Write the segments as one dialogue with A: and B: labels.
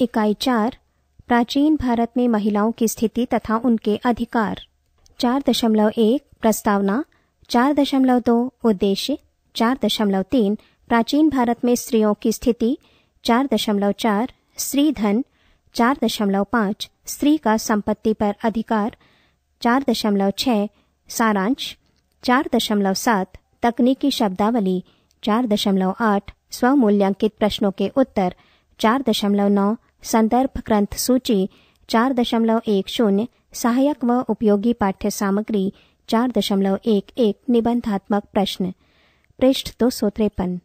A: इकाई चार प्राचीन भारत में महिलाओं की स्थिति तथा उनके अधिकार चार दशमलव एक प्रस्तावना चार दशमलव दो उद्देश्य चार दशमलव तीन प्राचीन भारत में स्त्रियों की स्थिति चार दशमलव चार स्त्री धन चार दशमलव पांच स्त्री का संपत्ति पर अधिकार चार दशमलव छह सारांश चार दशमलव सात तकनीकी शब्दावली चार दशमलव आठ स्वमूल्यांकित प्रश्नों के उत्तर चार दशमलव नौ संदर्भ ग्रंथ सूची चार दशमलव एक शून्य सहायक व उपयोगी पाठ्य सामग्री चार दशमलव एक एक निबंधात्मक प्रश्न पृष्ठ दो सौ त्रेपन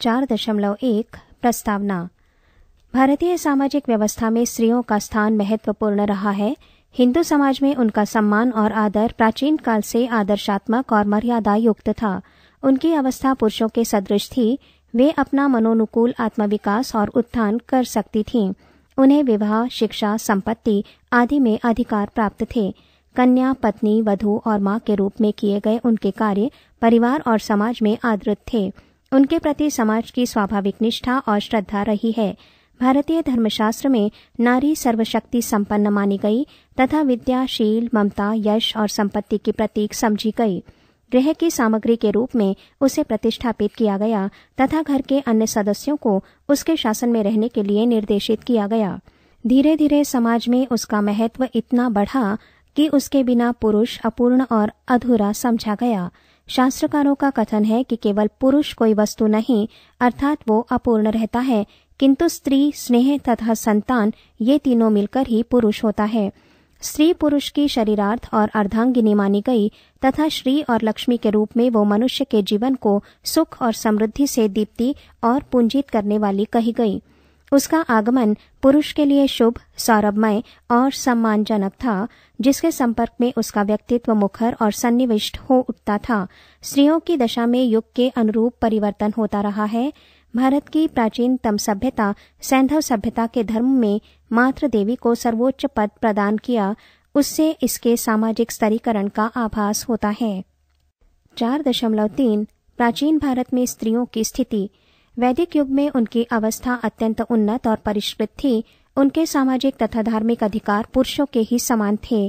A: चार दशमलव एक प्रस्तावना भारतीय सामाजिक व्यवस्था में स्त्रियों का स्थान महत्वपूर्ण रहा है हिंदू समाज में उनका सम्मान और आदर प्राचीन काल से आदर्शात्मक और मर्यादा युक्त था उनकी अवस्था पुरुषों के सदृश थी वे अपना मनोनुकूल आत्मविकास और उत्थान कर सकती थीं उन्हें विवाह शिक्षा संपत्ति आदि में अधिकार प्राप्त थे कन्या पत्नी वधु और माँ के रूप में किए गए उनके कार्य परिवार और समाज में आदृत थे उनके प्रति समाज की स्वाभाविक निष्ठा और श्रद्धा रही है भारतीय धर्मशास्त्र में नारी सर्वशक्ति संपन्न मानी गई तथा विद्याशील ममता यश और संपत्ति की प्रतीक समझी गई गृह की सामग्री के रूप में उसे प्रतिष्ठापित किया गया तथा घर के अन्य सदस्यों को उसके शासन में रहने के लिए निर्देशित किया गया धीरे धीरे समाज में उसका महत्व इतना बढ़ा कि उसके बिना पुरुष अपूर्ण और अधूरा समझा गया शास्त्रकारों का कथन है कि केवल पुरुष कोई वस्तु नहीं अर्थात वो अपूर्ण रहता है किंतु स्त्री स्नेह तथा संतान ये तीनों मिलकर ही पुरुष होता है स्त्री पुरुष की शरीरार्थ और अर्धांगिनी मानी गई तथा श्री और लक्ष्मी के रूप में वो मनुष्य के जीवन को सुख और समृद्धि से दीप्ति और पूंजित करने वाली कही गई उसका आगमन पुरुष के लिए शुभ सौरभमय और सम्मानजनक था जिसके संपर्क में उसका व्यक्तित्व मुखर और सन्निविष्ट हो उठता था स्त्रियों की दशा में युग के अनुरूप परिवर्तन होता रहा है भारत की प्राचीनतम सभ्यता सैंधव सभ्यता के धर्म में मात्र देवी को सर्वोच्च पद प्रदान किया उससे इसके सामाजिक स्तरीकरण का आभास होता है चार दशमलव तीन प्राचीन भारत में स्त्रियों की स्थिति वैदिक युग में उनकी अवस्था अत्यंत उन्नत और परिष्कृत थी उनके सामाजिक तथा धार्मिक अधिकार पुरुषों के ही समान थे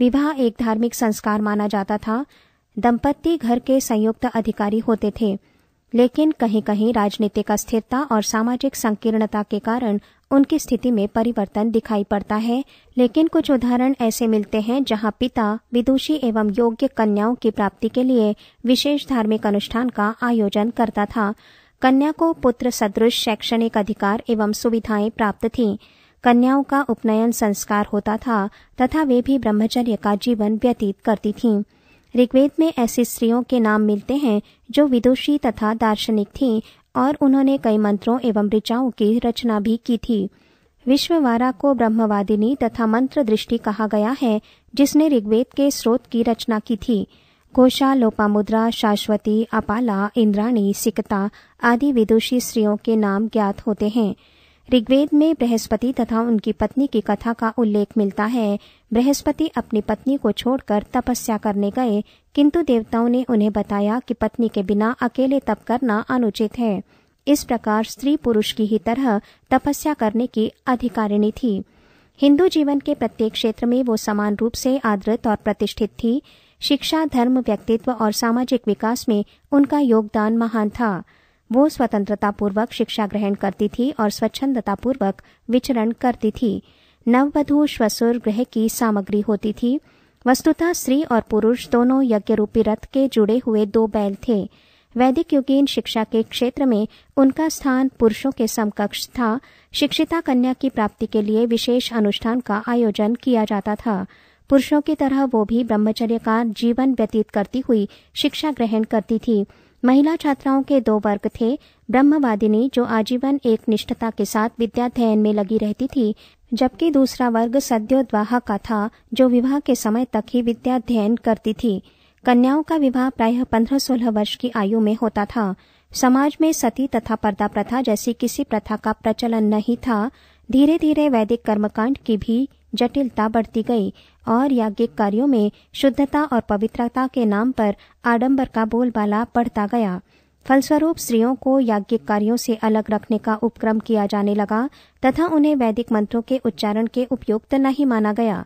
A: विवाह एक धार्मिक संस्कार माना जाता था दंपत्ति घर के संयुक्त अधिकारी होते थे लेकिन कहीं कहीं राजनीतिक अस्थिरता और सामाजिक संकीर्णता के कारण उनकी स्थिति में परिवर्तन दिखाई पड़ता है लेकिन कुछ उदाहरण ऐसे मिलते हैं जहां पिता विदुषी एवं योग्य कन्याओं की प्राप्ति के लिए विशेष धार्मिक अनुष्ठान का आयोजन करता था कन्या को पुत्र सदृश शैक्षणिक अधिकार एवं सुविधाएं प्राप्त थीं कन्याओं का उपनयन संस्कार होता था तथा वे भी ब्रह्मचर्य का जीवन व्यतीत करती थीं ऋग्वेद में ऐसी स्त्रियों के नाम मिलते हैं जो विदुषी तथा दार्शनिक थीं और उन्होंने कई मंत्रों एवं ऋचाओं की रचना भी की थी विश्ववारा को ब्रह्मवादिनी तथा मंत्र दृष्टि कहा गया है जिसने ऋग्वेद के स्रोत की रचना की थी घोषा लोपामुद्रा शाश्वती अपाला इंद्राणी सिकता आदि विदुषी स्त्रियों के नाम ज्ञात होते हैं ऋग्वेद में बृहस्पति तथा उनकी पत्नी की कथा का उल्लेख मिलता है बृहस्पति अपनी पत्नी को छोड़कर तपस्या करने गए किंतु देवताओं ने उन्हें बताया कि पत्नी के बिना अकेले तप करना अनुचित है इस प्रकार स्त्री पुरुष की ही तरह तपस्या करने की अधिकारिणी थी हिंदू जीवन के प्रत्येक क्षेत्र में वो समान रूप से आदृत और प्रतिष्ठित थी शिक्षा धर्म व्यक्तित्व और सामाजिक विकास में उनका योगदान महान था वो स्वतंत्रतापूर्वक शिक्षा ग्रहण करती थी और स्वच्छंदतापूर्वक विचरण करती थी नववधु श्वसुर गृह की सामग्री होती थी वस्तुतः स्त्री और पुरुष दोनों यज्ञ रूपी रथ के जुड़े हुए दो बैल थे वैदिक युगीन शिक्षा के क्षेत्र में उनका स्थान पुरुषों के समकक्ष था शिक्षिता कन्या की प्राप्ति के लिए विशेष अनुष्ठान का आयोजन किया जाता था पुरुषों की तरह वो भी ब्रह्मचर्य का जीवन व्यतीत करती हुई शिक्षा ग्रहण करती थी महिला छात्राओं के दो वर्ग थे ब्रह्मवादिनी जो आजीवन एक निष्ठता के साथ विद्याध्ययन में लगी रहती थी जबकि दूसरा वर्ग सद्योद्वाह का था जो विवाह के समय तक ही विद्याध्ययन करती थी कन्याओं का विवाह प्रायः पंद्रह सोलह वर्ष की आयु में होता था समाज में सती तथा पर्दा प्रथा जैसी किसी प्रथा का प्रचलन नहीं था धीरे धीरे वैदिक कर्मकांड की भी जटिलता बढ़ती गई और याज्ञिक कार्यों में शुद्धता और पवित्रता के नाम पर आडंबर का बोलबाला बढ़ता गया फलस्वरूप स्त्रियों को याज्ञिक कार्यों से अलग रखने का उपक्रम किया जाने लगा तथा उन्हें वैदिक मंत्रों के उच्चारण के उपयुक्त नहीं माना गया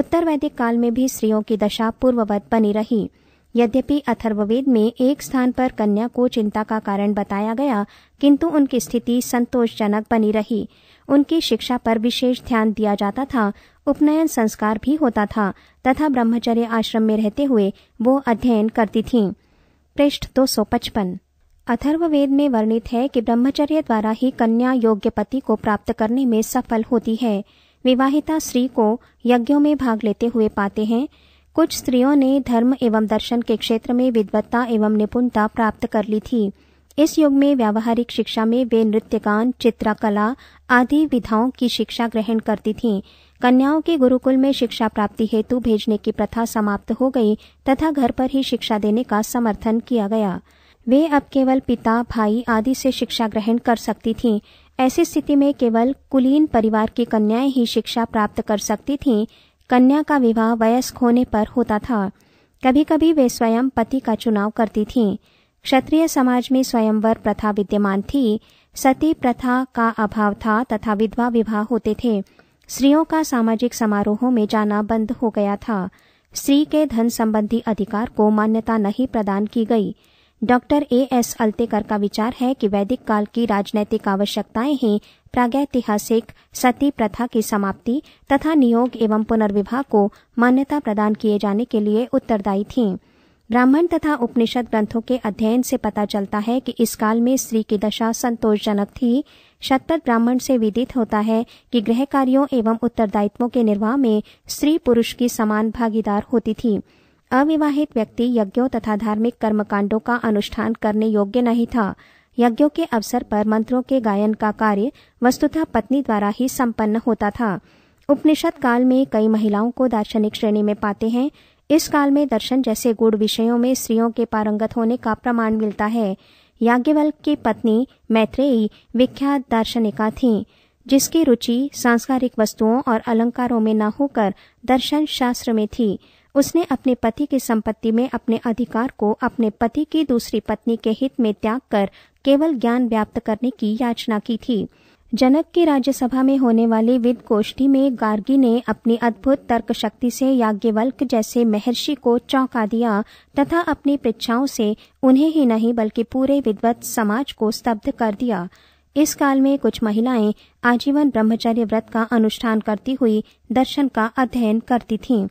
A: उत्तर वैदिक काल में भी स्त्रियों की दशा पूर्ववत बनी रही यद्यपि अथर्ववेद में एक स्थान पर कन्या को चिंता का कारण बताया गया किंतु उनकी स्थिति संतोषजनक बनी रही उनकी शिक्षा पर विशेष ध्यान दिया जाता था उपनयन संस्कार भी होता था तथा ब्रह्मचर्य आश्रम में रहते हुए वो अध्ययन करती थी पृष्ठ 255 अथर्ववेद में वर्णित है कि ब्रह्मचर्य द्वारा ही कन्या योग्य पति को प्राप्त करने में सफल होती है विवाहिता स्त्री को यज्ञों में भाग लेते हुए पाते हैं कुछ स्त्रियों ने धर्म एवं दर्शन के क्षेत्र में विद्वत्ता एवं निपुणता प्राप्त कर ली थी इस युग में व्यावहारिक शिक्षा में वे नृत्यगान चित्रकला आदि विधाओं की शिक्षा ग्रहण करती थीं कन्याओं के गुरुकुल में शिक्षा प्राप्ति हेतु भेजने की प्रथा समाप्त हो गई तथा घर पर ही शिक्षा देने का समर्थन किया गया वे अब केवल पिता भाई आदि से शिक्षा ग्रहण कर सकती थीं ऐसी स्थिति में केवल कुलीन परिवार की कन्याएं ही शिक्षा प्राप्त कर सकती थीं कन्या का विवाह वयस्क होने पर होता था कभी कभी वे स्वयं पति का चुनाव करती थीं क्षत्रिय समाज में स्वयंवर प्रथा विद्यमान थी सती प्रथा का अभाव था तथा विधवा विवाह होते थे स्त्रियों का सामाजिक समारोहों में जाना बंद हो गया था स्त्री के धन संबंधी अधिकार को मान्यता नहीं प्रदान की गई डॉक्टर ए एस अल्तेकर का विचार है कि वैदिक काल की राजनैतिक आवश्यकताएं ही प्रागैतिहासिक सती प्रथा की समाप्ति तथा नियोग एवं पुनर्विवाह को मान्यता प्रदान किए जाने के लिए उत्तरदायी थीं ब्राह्मण तथा उपनिषद ग्रंथों के अध्ययन से पता चलता है कि इस काल में स्त्री की दशा संतोषजनक थी शतपथ ब्राह्मण से विदित होता है कि गृह कार्यों एवं उत्तरदायित्वों के निर्वाह में स्त्री पुरुष की समान भागीदार होती थी अविवाहित व्यक्ति यज्ञों तथा धार्मिक कर्मकांडों का अनुष्ठान करने योग्य नहीं था यज्ञों के अवसर पर मंत्रों के गायन का कार्य वस्तुतः पत्नी द्वारा ही संपन्न होता था उपनिषद काल में कई महिलाओं को दार्शनिक श्रेणी में पाते हैं इस काल में दर्शन जैसे गुण विषयों में स्त्रियों के पारंगत होने का प्रमाण मिलता है याज्ञवल्क की पत्नी मैत्रेयी विख्यात दार्शनिका थी जिसकी रुचि सांस्कारिक वस्तुओं और अलंकारों में न होकर दर्शन शास्त्र में थी उसने अपने पति की संपत्ति में अपने अधिकार को अपने पति की दूसरी पत्नी के हित में त्याग कर केवल ज्ञान व्याप्त करने की याचना की थी जनक की राज्यसभा में होने वाली विद गोष्ठी में गार्गी ने अपनी अद्भुत तर्क शक्ति से याज्ञवल्क जैसे महर्षि को चौंका दिया तथा अपनी परीक्षाओं से उन्हें ही नहीं बल्कि पूरे विद्वत समाज को स्तब्ध कर दिया इस काल में कुछ महिलाएं आजीवन ब्रह्मचर्य व्रत का अनुष्ठान करती हुई दर्शन का अध्ययन करती थीं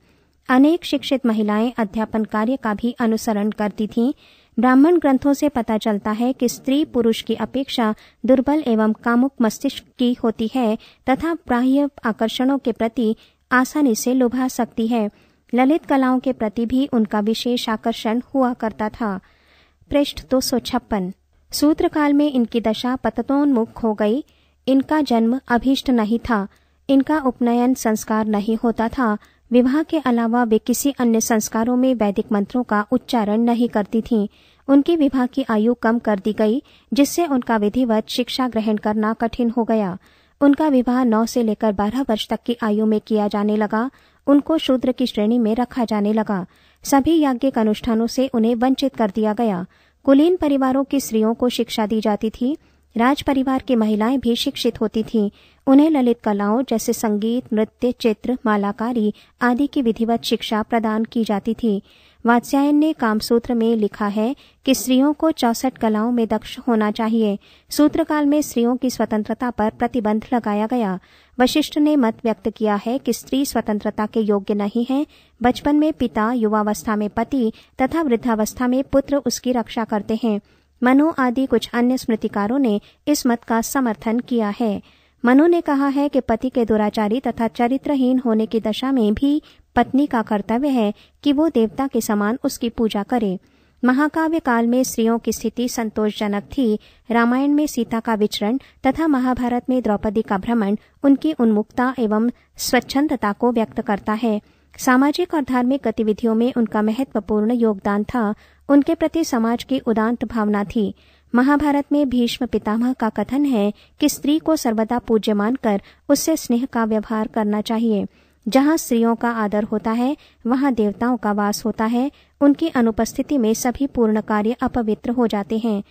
A: अनेक शिक्षित महिलाएं अध्यापन कार्य का भी अनुसरण करती थीं ब्राह्मण ग्रंथों से पता चलता है कि स्त्री पुरुष की अपेक्षा दुर्बल एवं कामुक मस्तिष्क की होती है तथा बाह्य आकर्षणों के प्रति आसानी से लुभा सकती है ललित कलाओं के प्रति भी उनका विशेष आकर्षण हुआ करता था पृष्ठ दो सौ छप्पन सूत्रकाल में इनकी दशा पततोन्मुख हो गई इनका जन्म अभीष्ट नहीं था इनका उपनयन संस्कार नहीं होता था विवाह के अलावा वे किसी अन्य संस्कारों में वैदिक मंत्रों का उच्चारण नहीं करती थीं उनकी विवाह की आयु कम कर दी गई जिससे उनका विधिवत शिक्षा ग्रहण करना कठिन हो गया उनका विवाह नौ से लेकर बारह वर्ष तक की आयु में किया जाने लगा उनको शूद्र की श्रेणी में रखा जाने लगा सभी याज्ञिक अनुष्ठानों से उन्हें वंचित कर दिया गया कुलीन परिवारों की स्त्रियों को शिक्षा दी जाती थी राज परिवार की महिलाएं भी शिक्षित होती थीं उन्हें ललित कलाओं जैसे संगीत नृत्य चित्र मालाकारी आदि की विधिवत शिक्षा प्रदान की जाती थी वात्स्यायन ने कामसूत्र में लिखा है कि स्त्रियों को चौसठ कलाओं में दक्ष होना चाहिए सूत्रकाल में स्त्रियों की स्वतंत्रता पर प्रतिबंध लगाया गया वशिष्ठ ने मत व्यक्त किया है कि स्त्री स्वतंत्रता के योग्य नहीं है बचपन में पिता युवावस्था में पति तथा वृद्धावस्था में पुत्र उसकी रक्षा करते हैं मनु आदि कुछ अन्य स्मृतिकारों ने इस मत का समर्थन किया है मनु ने कहा है कि पति के दुराचारी तथा चरित्रहीन होने की दशा में भी पत्नी का कर्तव्य है कि वो देवता के समान उसकी पूजा करे महाकाव्य काल में स्त्रियों की स्थिति संतोषजनक थी रामायण में सीता का विचरण तथा महाभारत में द्रौपदी का भ्रमण उनकी उन्मुक्ता एवं स्वच्छंदता को व्यक्त करता है सामाजिक और धार्मिक गतिविधियों में उनका महत्वपूर्ण योगदान था उनके प्रति समाज की उदांत भावना थी महाभारत में भीष्म पितामह का कथन है कि स्त्री को सर्वदा पूज्य मानकर उससे स्नेह का व्यवहार करना चाहिए जहाँ स्त्रियों का आदर होता है वहाँ देवताओं का वास होता है उनकी अनुपस्थिति में सभी पूर्ण कार्य अपवित्र हो जाते हैं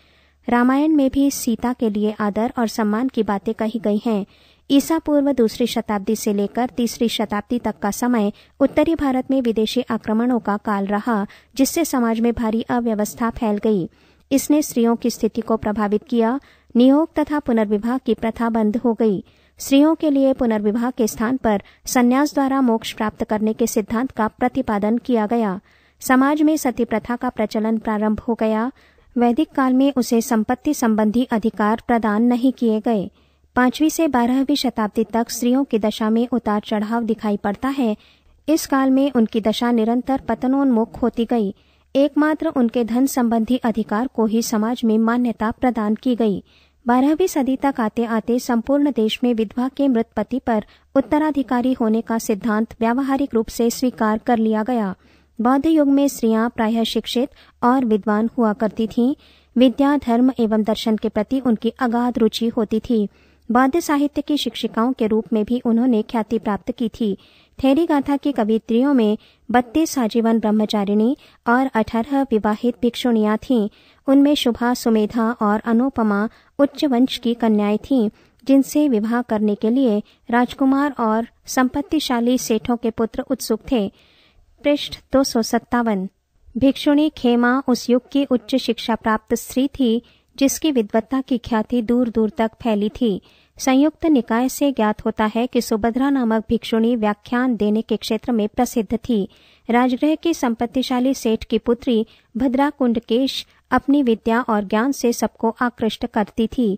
A: रामायण में भी सीता के लिए आदर और सम्मान की बातें कही गई हैं ईसा पूर्व दूसरी शताब्दी से लेकर तीसरी शताब्दी तक का समय उत्तरी भारत में विदेशी आक्रमणों का काल रहा जिससे समाज में भारी अव्यवस्था फैल गई इसने स्त्रियों की स्थिति को प्रभावित किया नियोग तथा पुनर्विवाह की प्रथा बंद हो गई स्त्रियों के लिए पुनर्विवाह के स्थान पर संन्यास द्वारा मोक्ष प्राप्त करने के सिद्धांत का प्रतिपादन किया गया समाज में सती प्रथा का प्रचलन प्रारंभ हो गया वैदिक काल में उसे संपत्ति संबंधी अधिकार प्रदान नहीं किए गए पांचवी से बारहवीं शताब्दी तक स्त्रियों की दशा में उतार चढ़ाव दिखाई पड़ता है इस काल में उनकी दशा निरंतर पतनोन्मुख होती गई एकमात्र उनके धन संबंधी अधिकार को ही समाज में मान्यता प्रदान की गई बारहवीं सदी तक आते आते संपूर्ण देश में विधवा के मृत पति पर उत्तराधिकारी होने का सिद्धांत व्यावहारिक रूप से स्वीकार कर लिया गया बौद्ध युग में स्त्रियां प्रायः शिक्षित और विद्वान हुआ करती थीं विद्या धर्म एवं दर्शन के प्रति उनकी अगाध रुचि होती थी वाद्य साहित्य की शिक्षिकाओं के रूप में भी उन्होंने ख्याति प्राप्त की थी थेरी गाथा की कवित्रियों में बत्तीस आजीवन ब्रह्मचारिणी और अठारह विवाहित भिक्षुणियां थीं उनमें शुभा सुमेधा और अनुपमा उच्च वंश की कन्याएं थीं जिनसे विवाह करने के लिए राजकुमार और संपत्तिशाली सेठों के पुत्र उत्सुक थे पृष्ठ दो सौ सत्तावन भिक्षुणी खेमा उस युग की उच्च शिक्षा प्राप्त स्त्री थी जिसकी विद्वत्ता की ख्याति दूर दूर तक फैली थी संयुक्त निकाय से ज्ञात होता है कि सुभद्रा नामक भिक्षुणी व्याख्यान देने के क्षेत्र में प्रसिद्ध थी राजगृह के संपत्तिशाली सेठ की पुत्री भद्रा कुंडकेश अपनी विद्या और ज्ञान से सबको आकृष्ट करती थी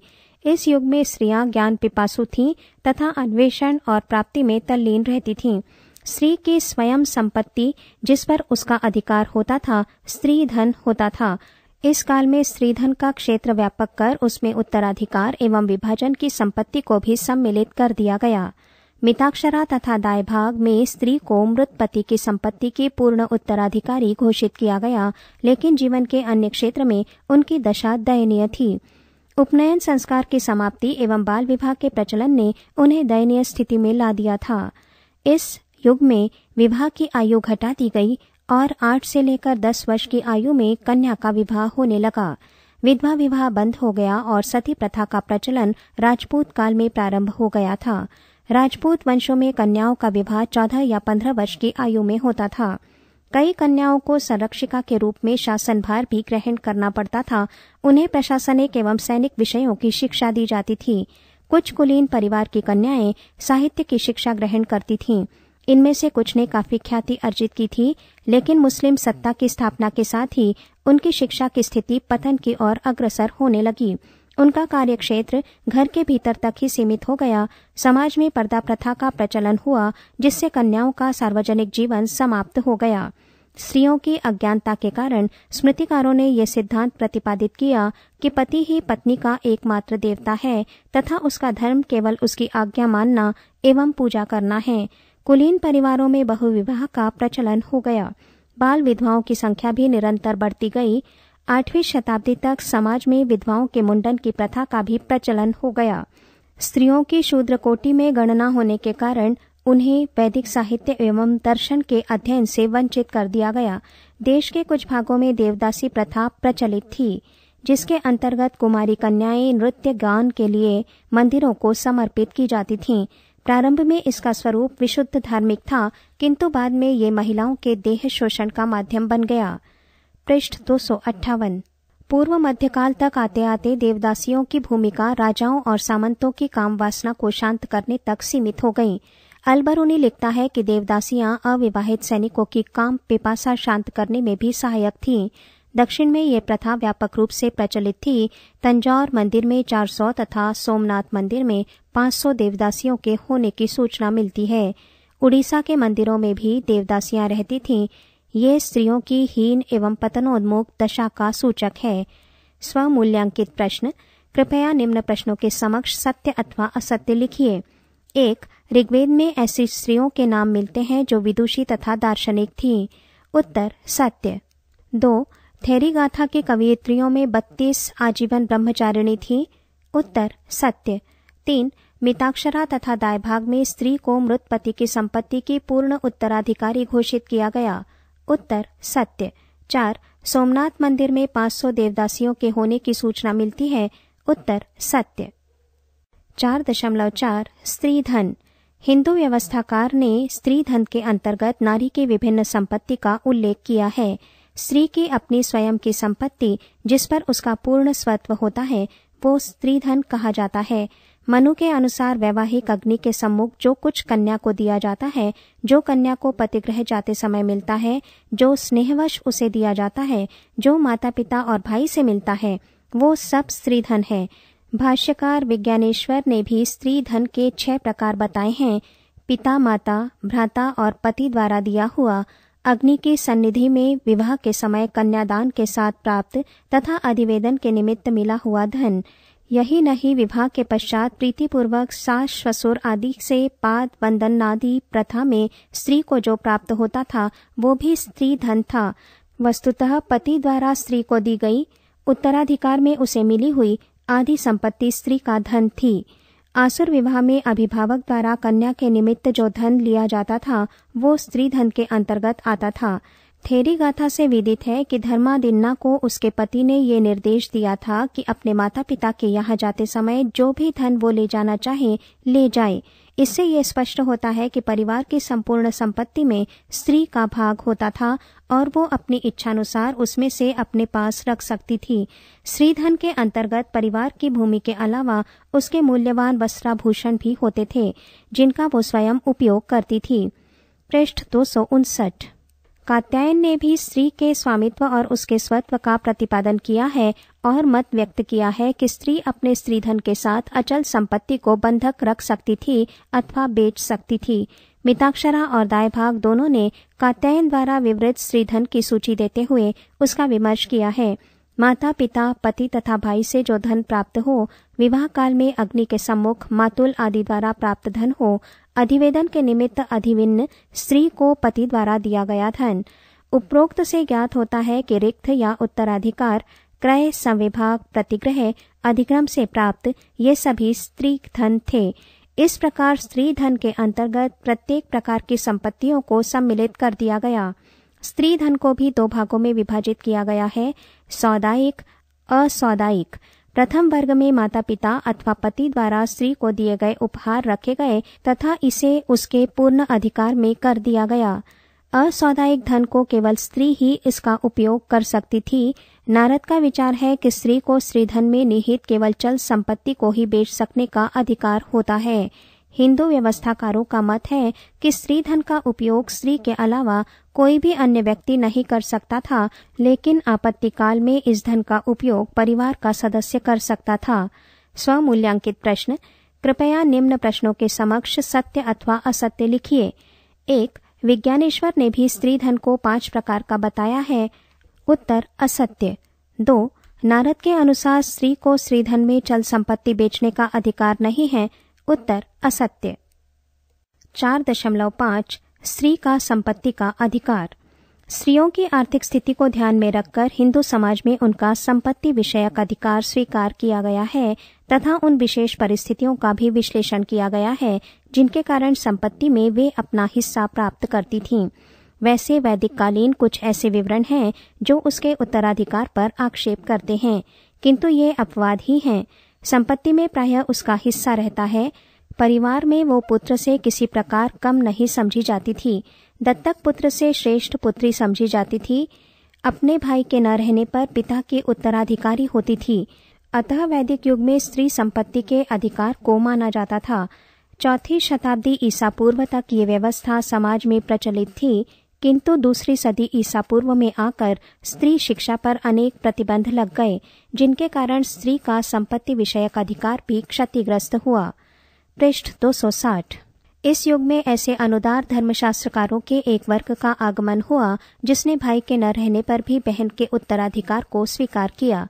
A: इस युग में स्त्रियां ज्ञान पिपासु थीं तथा अन्वेषण और प्राप्ति में तल्लीन रहती थीं स्त्री की स्वयं संपत्ति जिस पर उसका अधिकार होता था स्त्री धन होता था इस काल में स्त्रीधन का क्षेत्र व्यापक कर उसमें उत्तराधिकार एवं विभाजन की संपत्ति को भी सम्मिलित कर दिया गया मिताक्षरा तथा दाय भाग में स्त्री को मृत पति की संपत्ति के पूर्ण उत्तराधिकारी घोषित किया गया लेकिन जीवन के अन्य क्षेत्र में उनकी दशा दयनीय थी उपनयन संस्कार की समाप्ति एवं बाल विभाग के प्रचलन ने उन्हें दयनीय स्थिति में ला दिया था इस युग में विवाह की आयु घटा दी गई और आठ से लेकर दस वर्ष की आयु में कन्या का विवाह होने लगा विधवा विवाह बंद हो गया और सती प्रथा का प्रचलन राजपूत काल में प्रारंभ हो गया था राजपूत वंशों में कन्याओं का विवाह चौदह या पंद्रह वर्ष की आयु में होता था कई कन्याओं को संरक्षिका के रूप में शासनभार भी ग्रहण करना पड़ता था उन्हें प्रशासनिक एवं सैनिक विषयों की शिक्षा दी जाती थी कुछ कुलीन परिवार की कन्याएं साहित्य की शिक्षा ग्रहण करती थीं इनमें से कुछ ने काफी ख्याति अर्जित की थी लेकिन मुस्लिम सत्ता की स्थापना के साथ ही उनकी शिक्षा की स्थिति पतन की ओर अग्रसर होने लगी उनका कार्यक्षेत्र घर के भीतर तक ही सीमित हो गया समाज में पर्दा प्रथा का प्रचलन हुआ जिससे कन्याओं का सार्वजनिक जीवन समाप्त हो गया स्त्रियों की अज्ञानता के कारण स्मृतिकारों ने यह सिद्धांत प्रतिपादित किया कि पति ही पत्नी का एकमात्र देवता है तथा उसका धर्म केवल उसकी आज्ञा मानना एवं पूजा करना है कुलीन परिवारों में बहुविवाह का प्रचलन हो गया बाल विधवाओं की संख्या भी निरंतर बढ़ती गई आठवीं शताब्दी तक समाज में विधवाओं के मुंडन की प्रथा का भी प्रचलन हो गया स्त्रियों की शूद्र कोटि में गणना होने के कारण उन्हें वैदिक साहित्य एवं दर्शन के अध्ययन से वंचित कर दिया गया देश के कुछ भागों में देवदासी प्रथा प्रचलित थी जिसके अंतर्गत कुमारी कन्याएं नृत्य गान के लिए मंदिरों को समर्पित की जाती थीं प्रारंभ में इसका स्वरूप विशुद्ध धार्मिक था किंतु बाद में ये महिलाओं के देह शोषण का माध्यम बन गया पृष्ठ दो पूर्व मध्यकाल तक आते आते देवदासियों की भूमिका राजाओं और सामंतों की काम वासना को शांत करने तक सीमित हो गई अलबरूनी लिखता है कि देवदासियां अविवाहित सैनिकों की काम पिपासा शांत करने में भी सहायक थीं दक्षिण में ये प्रथा व्यापक रूप से प्रचलित थी तंजौर मंदिर में 400 तथा सोमनाथ मंदिर में 500 देवदासियों के होने की सूचना मिलती है उड़ीसा के मंदिरों में भी देवदासियां रहती थीं ये स्त्रियों की हीन एवं पतनोन्मुख दशा का सूचक है स्वमूल्यांकित प्रश्न कृपया निम्न प्रश्नों के समक्ष सत्य अथवा असत्य लिखिए एक ऋग्वेद में ऐसी स्त्रियों के नाम मिलते हैं जो विदुषी तथा दार्शनिक थीं उत्तर सत्य दो थेरी गाथा के कवियत्रियों में बत्तीस आजीवन ब्रह्मचारिणी थी उत्तर सत्य तीन मिताक्षरा तथा दायभाग में स्त्री को मृत पति की संपत्ति की पूर्ण उत्तराधिकारी घोषित किया गया उत्तर सत्य चार सोमनाथ मंदिर में 500 देवदासियों के होने की सूचना मिलती है उत्तर सत्य चार दशमलव चार स्त्री धन हिंदू व्यवस्थाकार ने स्त्री धन के अंतर्गत नारी की विभिन्न संपत्ति का उल्लेख किया है स्त्री की अपनी स्वयं की संपत्ति जिस पर उसका पूर्ण स्वत्व होता है वो स्त्रीधन कहा जाता है मनु के अनुसार वैवाहिक अग्नि के सम्मुख जो कुछ कन्या को दिया जाता है जो कन्या को पतिग्रह जाते समय मिलता है जो स्नेहवश उसे दिया जाता है जो माता पिता और भाई से मिलता है वो सब स्त्रीधन है भाष्यकार विज्ञानेश्वर ने भी स्त्री धन के छह प्रकार बताए हैं पिता माता भ्राता और पति द्वारा दिया हुआ अग्नि की सन्निधि में विवाह के समय कन्यादान के साथ प्राप्त तथा अधिवेदन के निमित्त मिला हुआ धन यही नहीं विवाह के पश्चात प्रीतिपूर्वक सास ससुर आदि से पाद वंदन आदि प्रथा में स्त्री को जो प्राप्त होता था वो भी स्त्री धन था वस्तुतः पति द्वारा स्त्री को दी गई उत्तराधिकार में उसे मिली हुई आधी संपत्ति स्त्री का धन थी आसुर विवाह में अभिभावक द्वारा कन्या के निमित्त जो धन लिया जाता था वो स्त्री धन के अंतर्गत आता था थेरी गाथा से विदित है कि धर्मादिन्ना को उसके पति ने ये निर्देश दिया था कि अपने माता पिता के यहाँ जाते समय जो भी धन वो ले जाना चाहे ले जाए इससे यह स्पष्ट होता है कि परिवार की संपूर्ण संपत्ति में स्त्री का भाग होता था और वो अपनी इच्छानुसार उसमें से अपने पास रख सकती थी स्त्रीधन के अंतर्गत परिवार की भूमि के अलावा उसके मूल्यवान वस्त्राभूषण भी होते थे जिनका वो स्वयं उपयोग करती थी पृष्ठ दो सौ उनसठ कात्यायन ने भी स्त्री के स्वामित्व और उसके स्वत्व का प्रतिपादन किया है और मत व्यक्त किया है कि स्त्री अपने स्त्रीधन के साथ अचल संपत्ति को बंधक रख सकती थी अथवा बेच सकती थी मिताक्षरा और दायभाग दोनों ने कात्यायन द्वारा विवृत स्त्रीधन की सूची देते हुए उसका विमर्श किया है माता पिता पति तथा भाई से जो धन प्राप्त हो विवाह काल में अग्नि के सम्मुख मातुल आदि द्वारा प्राप्त धन हो अधिवेदन के निमित्त अधिविन्न स्त्री को पति द्वारा दिया गया धन उपरोक्त से ज्ञात होता है कि रिक्त या उत्तराधिकार क्रय संविभाग प्रतिग्रह अधिक्रम से प्राप्त ये सभी स्त्री धन थे इस प्रकार स्त्री धन के अंतर्गत प्रत्येक प्रकार की संपत्तियों को सम्मिलित कर दिया गया स्त्री धन को भी दो भागों में विभाजित किया गया है सौदायिक असौदायिक प्रथम वर्ग में माता पिता अथवा पति द्वारा स्त्री को दिए गए उपहार रखे गए तथा इसे उसके पूर्ण अधिकार में कर दिया गया असौदायिक धन को केवल स्त्री ही इसका उपयोग कर सकती थी नारद का विचार है कि स्त्री को स्त्रीधन में निहित केवल चल संपत्ति को ही बेच सकने का अधिकार होता है हिंदू व्यवस्थाकारों का मत है कि स्त्री धन का उपयोग स्त्री के अलावा कोई भी अन्य व्यक्ति नहीं कर सकता था लेकिन आपत्तिकाल में इस धन का उपयोग परिवार का सदस्य कर सकता था स्वमूल्यांकित प्रश्न कृपया निम्न प्रश्नों के समक्ष सत्य अथवा असत्य लिखिए एक विज्ञानेश्वर ने भी स्त्री धन को पांच प्रकार का बताया है उत्तर असत्य दो नारद के अनुसार स्त्री को स्त्रीधन में चल संपत्ति बेचने का अधिकार नहीं है उत्तर असत्य चार दशमलव पांच स्त्री का संपत्ति का अधिकार स्त्रियों की आर्थिक स्थिति को ध्यान में रखकर हिंदू समाज में उनका संपत्ति विषयक अधिकार स्वीकार किया गया है तथा उन विशेष परिस्थितियों का भी विश्लेषण किया गया है जिनके कारण संपत्ति में वे अपना हिस्सा प्राप्त करती थीं वैसे वैदिक कालीन कुछ ऐसे विवरण हैं जो उसके उत्तराधिकार पर आक्षेप करते हैं किंतु ये अपवाद ही हैं संपत्ति में प्रायः उसका हिस्सा रहता है परिवार में वो पुत्र से किसी प्रकार कम नहीं समझी जाती थी दत्तक पुत्र से श्रेष्ठ पुत्री समझी जाती थी अपने भाई के न रहने पर पिता की उत्तराधिकारी होती थी अतः वैदिक युग में स्त्री संपत्ति के अधिकार को माना जाता था चौथी शताब्दी ईसा पूर्व तक ये व्यवस्था समाज में प्रचलित थी किंतु दूसरी सदी ईसा पूर्व में आकर स्त्री शिक्षा पर अनेक प्रतिबंध लग गए जिनके कारण स्त्री का संपत्ति विषयक अधिकार भी क्षतिग्रस्त हुआ पृष्ठ 260 इस युग में ऐसे अनुदार धर्मशास्त्रकारों के एक वर्ग का आगमन हुआ जिसने भाई के न रहने पर भी बहन के उत्तराधिकार को स्वीकार किया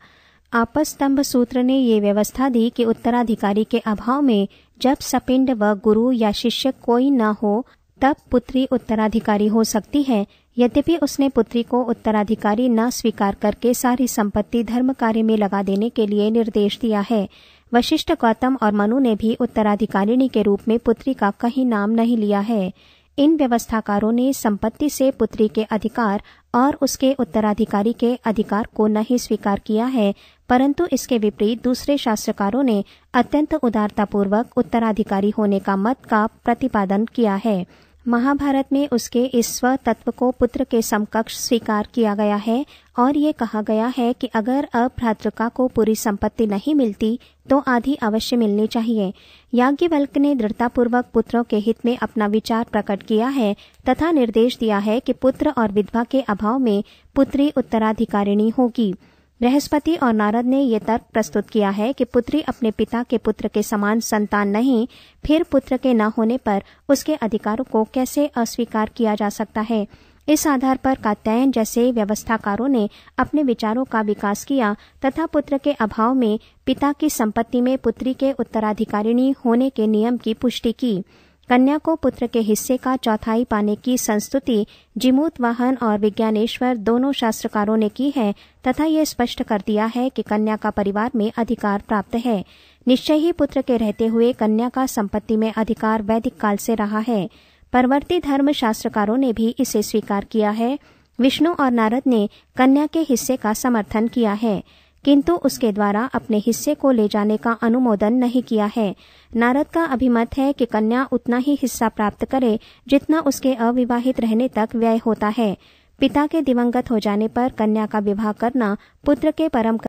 A: आपस स्तंभ सूत्र ने ये व्यवस्था दी कि उत्तराधिकारी के अभाव में जब सपिंड व गुरु या शिष्य कोई न हो तब पुत्री उत्तराधिकारी हो सकती है यद्यपि उसने पुत्री को उत्तराधिकारी न स्वीकार करके सारी संपत्ति धर्म कार्य में लगा देने के लिए निर्देश दिया है वशिष्ठ गौतम और मनु ने भी उत्तराधिकारिणी के रूप में पुत्री का कहीं नाम नहीं लिया है इन व्यवस्थाकारों ने संपत्ति से पुत्री के अधिकार और उसके उत्तराधिकारी के अधिकार को नहीं स्वीकार किया है परंतु इसके विपरीत दूसरे शास्त्रकारों ने अत्यंत उदारतापूर्वक उत्तराधिकारी होने का मत का प्रतिपादन किया है महाभारत में उसके इस स्व तत्व को पुत्र के समकक्ष स्वीकार किया गया है और ये कहा गया है कि अगर अभ्रातृका को पूरी संपत्ति नहीं मिलती तो आधी अवश्य मिलनी चाहिए याज्ञवल्क ने दृढ़तापूर्वक पुत्रों के हित में अपना विचार प्रकट किया है तथा निर्देश दिया है कि पुत्र और विधवा के अभाव में पुत्री उत्तराधिकारिणी होगी बृहस्पति और नारद ने यह तर्क प्रस्तुत किया है कि पुत्री अपने पिता के पुत्र के समान संतान नहीं फिर पुत्र के न होने पर उसके अधिकारों को कैसे अस्वीकार किया जा सकता है इस आधार पर कात्यायन जैसे व्यवस्थाकारों ने अपने विचारों का विकास किया तथा पुत्र के अभाव में पिता की संपत्ति में पुत्री के उत्तराधिकारिणी होने के नियम की पुष्टि की कन्या को पुत्र के हिस्से का चौथाई पाने की संस्तुति जिमूत वाहन और विज्ञानेश्वर दोनों शास्त्रकारों ने की है तथा यह स्पष्ट कर दिया है कि कन्या का परिवार में अधिकार प्राप्त है निश्चय ही पुत्र के रहते हुए कन्या का संपत्ति में अधिकार वैदिक काल से रहा है परवर्ती धर्म शास्त्रकारों ने भी इसे स्वीकार किया है विष्णु और नारद ने कन्या के हिस्से का समर्थन किया है किंतु उसके द्वारा अपने हिस्से को ले जाने का अनुमोदन नहीं किया है नारद का अभिमत है कि कन्या उतना ही हिस्सा प्राप्त करे जितना उसके अविवाहित रहने तक व्यय होता है पिता के दिवंगत हो जाने पर कन्या का विवाह करना पुत्र के परम